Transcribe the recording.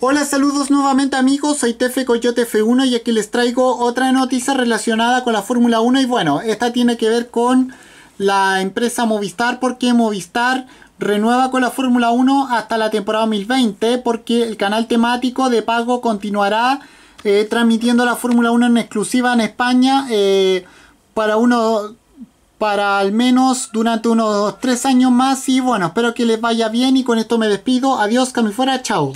Hola, saludos nuevamente amigos, soy Tefe Coyote F1 y aquí les traigo otra noticia relacionada con la Fórmula 1 y bueno, esta tiene que ver con la empresa Movistar porque Movistar renueva con la Fórmula 1 hasta la temporada 2020 porque el canal temático de pago continuará eh, transmitiendo la Fórmula 1 en exclusiva en España eh, para uno para al menos durante unos 3 años más y bueno, espero que les vaya bien y con esto me despido, adiós, Cami fuera, chao.